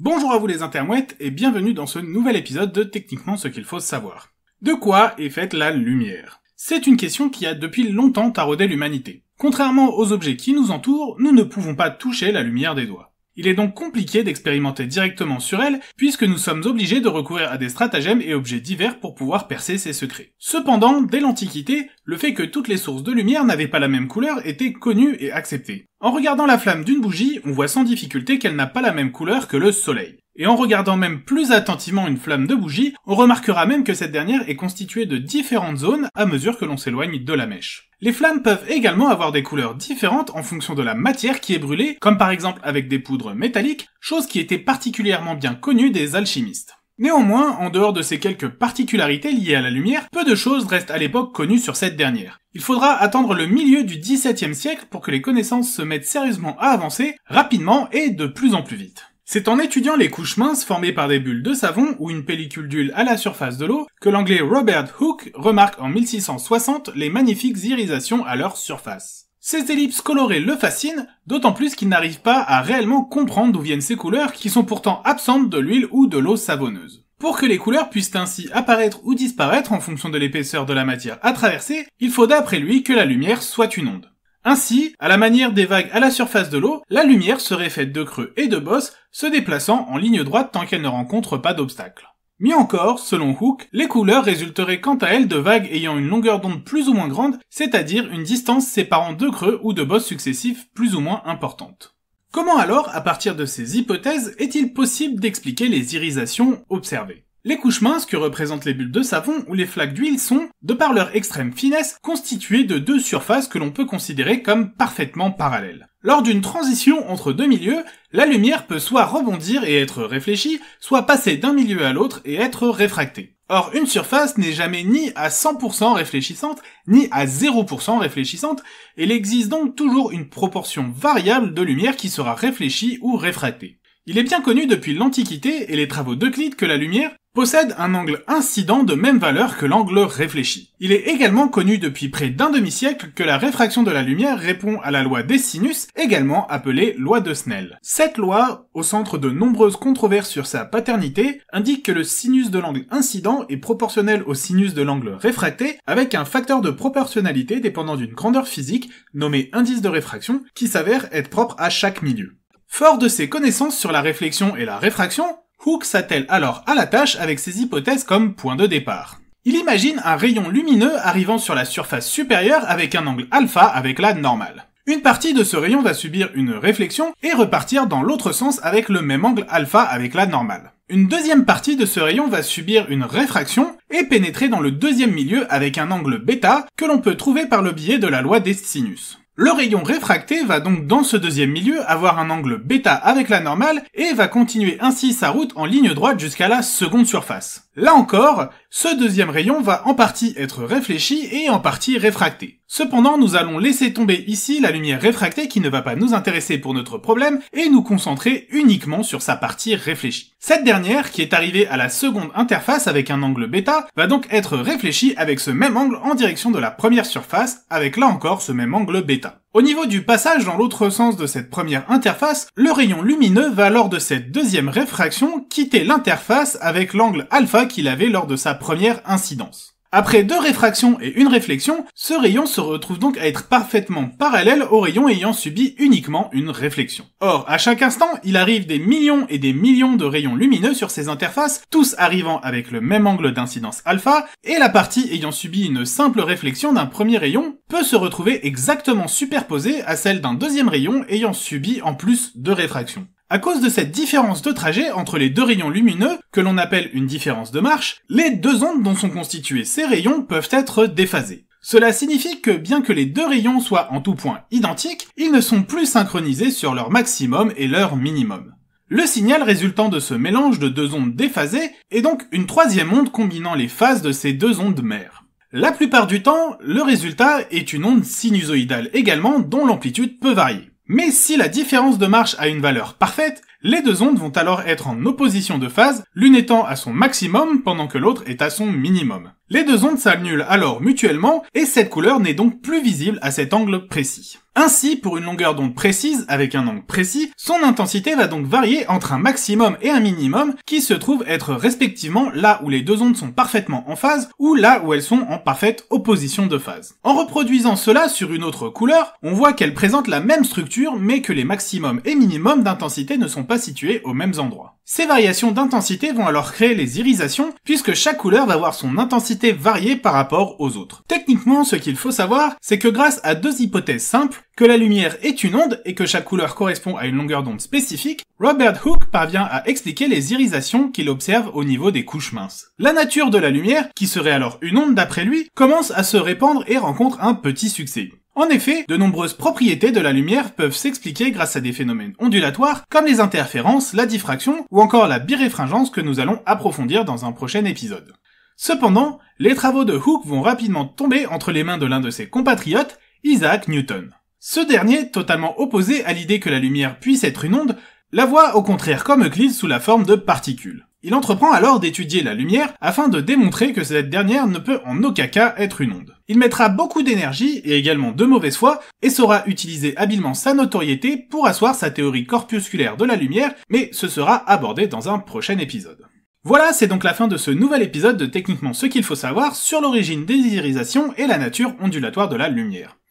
Bonjour à vous les intermouettes et bienvenue dans ce nouvel épisode de Techniquement ce qu'il faut savoir. De quoi est faite la lumière C'est une question qui a depuis longtemps taraudé l'humanité. Contrairement aux objets qui nous entourent, nous ne pouvons pas toucher la lumière des doigts. Il est donc compliqué d'expérimenter directement sur elle, puisque nous sommes obligés de recourir à des stratagèmes et objets divers pour pouvoir percer ses secrets. Cependant, dès l'Antiquité, le fait que toutes les sources de lumière n'avaient pas la même couleur était connu et accepté. En regardant la flamme d'une bougie, on voit sans difficulté qu'elle n'a pas la même couleur que le soleil. Et en regardant même plus attentivement une flamme de bougie, on remarquera même que cette dernière est constituée de différentes zones à mesure que l'on s'éloigne de la mèche. Les flammes peuvent également avoir des couleurs différentes en fonction de la matière qui est brûlée, comme par exemple avec des poudres métalliques, chose qui était particulièrement bien connue des alchimistes. Néanmoins, en dehors de ces quelques particularités liées à la lumière, peu de choses restent à l'époque connues sur cette dernière. Il faudra attendre le milieu du XVIIe siècle pour que les connaissances se mettent sérieusement à avancer, rapidement et de plus en plus vite. C'est en étudiant les couches minces formées par des bulles de savon ou une pellicule d'huile à la surface de l'eau que l'anglais Robert Hooke remarque en 1660 les magnifiques irisations à leur surface. Ces ellipses colorées le fascinent, d'autant plus qu'il n'arrive pas à réellement comprendre d'où viennent ces couleurs qui sont pourtant absentes de l'huile ou de l'eau savonneuse. Pour que les couleurs puissent ainsi apparaître ou disparaître en fonction de l'épaisseur de la matière à traverser, il faut d'après lui que la lumière soit une onde. Ainsi, à la manière des vagues à la surface de l'eau, la lumière serait faite de creux et de bosses, se déplaçant en ligne droite tant qu'elle ne rencontre pas d'obstacles. Mais encore, selon Hooke, les couleurs résulteraient quant à elles de vagues ayant une longueur d'onde plus ou moins grande, c'est-à-dire une distance séparant deux creux ou deux bosses successifs plus ou moins importantes. Comment alors, à partir de ces hypothèses, est-il possible d'expliquer les irisations observées les couches minces que représentent les bulles de savon ou les flaques d'huile sont, de par leur extrême finesse, constituées de deux surfaces que l'on peut considérer comme parfaitement parallèles. Lors d'une transition entre deux milieux, la lumière peut soit rebondir et être réfléchie, soit passer d'un milieu à l'autre et être réfractée. Or, une surface n'est jamais ni à 100% réfléchissante, ni à 0% réfléchissante, et il existe donc toujours une proportion variable de lumière qui sera réfléchie ou réfractée. Il est bien connu depuis l'Antiquité et les travaux d'Euclide que la lumière, possède un angle incident de même valeur que l'angle réfléchi. Il est également connu depuis près d'un demi-siècle que la réfraction de la lumière répond à la loi des sinus, également appelée loi de Snell. Cette loi, au centre de nombreuses controverses sur sa paternité, indique que le sinus de l'angle incident est proportionnel au sinus de l'angle réfracté avec un facteur de proportionnalité dépendant d'une grandeur physique nommée indice de réfraction qui s'avère être propre à chaque milieu. Fort de ses connaissances sur la réflexion et la réfraction, Hooke s'attelle alors à la tâche avec ses hypothèses comme point de départ. Il imagine un rayon lumineux arrivant sur la surface supérieure avec un angle alpha avec la normale. Une partie de ce rayon va subir une réflexion et repartir dans l'autre sens avec le même angle alpha avec la normale. Une deuxième partie de ce rayon va subir une réfraction et pénétrer dans le deuxième milieu avec un angle bêta que l'on peut trouver par le biais de la loi des sinus. Le rayon réfracté va donc dans ce deuxième milieu avoir un angle bêta avec la normale et va continuer ainsi sa route en ligne droite jusqu'à la seconde surface. Là encore, ce deuxième rayon va en partie être réfléchi et en partie réfracté. Cependant, nous allons laisser tomber ici la lumière réfractée qui ne va pas nous intéresser pour notre problème et nous concentrer uniquement sur sa partie réfléchie. Cette dernière, qui est arrivée à la seconde interface avec un angle bêta, va donc être réfléchie avec ce même angle en direction de la première surface avec là encore ce même angle bêta. Au niveau du passage dans l'autre sens de cette première interface, le rayon lumineux va lors de cette deuxième réfraction quitter l'interface avec l'angle alpha qu'il avait lors de sa première incidence. Après deux réfractions et une réflexion, ce rayon se retrouve donc à être parfaitement parallèle au rayon ayant subi uniquement une réflexion. Or, à chaque instant, il arrive des millions et des millions de rayons lumineux sur ces interfaces, tous arrivant avec le même angle d'incidence alpha, et la partie ayant subi une simple réflexion d'un premier rayon peut se retrouver exactement superposée à celle d'un deuxième rayon ayant subi en plus deux réfractions. À cause de cette différence de trajet entre les deux rayons lumineux, que l'on appelle une différence de marche, les deux ondes dont sont constitués ces rayons peuvent être déphasées. Cela signifie que bien que les deux rayons soient en tout point identiques, ils ne sont plus synchronisés sur leur maximum et leur minimum. Le signal résultant de ce mélange de deux ondes déphasées est donc une troisième onde combinant les phases de ces deux ondes mères. La plupart du temps, le résultat est une onde sinusoïdale également dont l'amplitude peut varier. Mais si la différence de marche a une valeur parfaite, les deux ondes vont alors être en opposition de phase, l'une étant à son maximum pendant que l'autre est à son minimum. Les deux ondes s'annulent alors mutuellement et cette couleur n'est donc plus visible à cet angle précis. Ainsi, pour une longueur d'onde précise avec un angle précis, son intensité va donc varier entre un maximum et un minimum qui se trouvent être respectivement là où les deux ondes sont parfaitement en phase ou là où elles sont en parfaite opposition de phase. En reproduisant cela sur une autre couleur, on voit qu'elle présente la même structure mais que les maximums et minimums d'intensité ne sont pas situés aux mêmes endroits. Ces variations d'intensité vont alors créer les irisations puisque chaque couleur va voir son intensité varier par rapport aux autres. Techniquement, ce qu'il faut savoir, c'est que grâce à deux hypothèses simples, que la lumière est une onde et que chaque couleur correspond à une longueur d'onde spécifique, Robert Hooke parvient à expliquer les irisations qu'il observe au niveau des couches minces. La nature de la lumière, qui serait alors une onde d'après lui, commence à se répandre et rencontre un petit succès. En effet, de nombreuses propriétés de la lumière peuvent s'expliquer grâce à des phénomènes ondulatoires comme les interférences, la diffraction ou encore la biréfringence que nous allons approfondir dans un prochain épisode. Cependant, les travaux de Hooke vont rapidement tomber entre les mains de l'un de ses compatriotes, Isaac Newton. Ce dernier, totalement opposé à l'idée que la lumière puisse être une onde, la voit au contraire comme Euclide sous la forme de particules. Il entreprend alors d'étudier la lumière afin de démontrer que cette dernière ne peut en aucun cas être une onde. Il mettra beaucoup d'énergie et également de mauvaise foi et saura utiliser habilement sa notoriété pour asseoir sa théorie corpusculaire de la lumière, mais ce sera abordé dans un prochain épisode. Voilà, c'est donc la fin de ce nouvel épisode de Techniquement ce qu'il faut savoir sur l'origine des irisations et la nature ondulatoire de la lumière.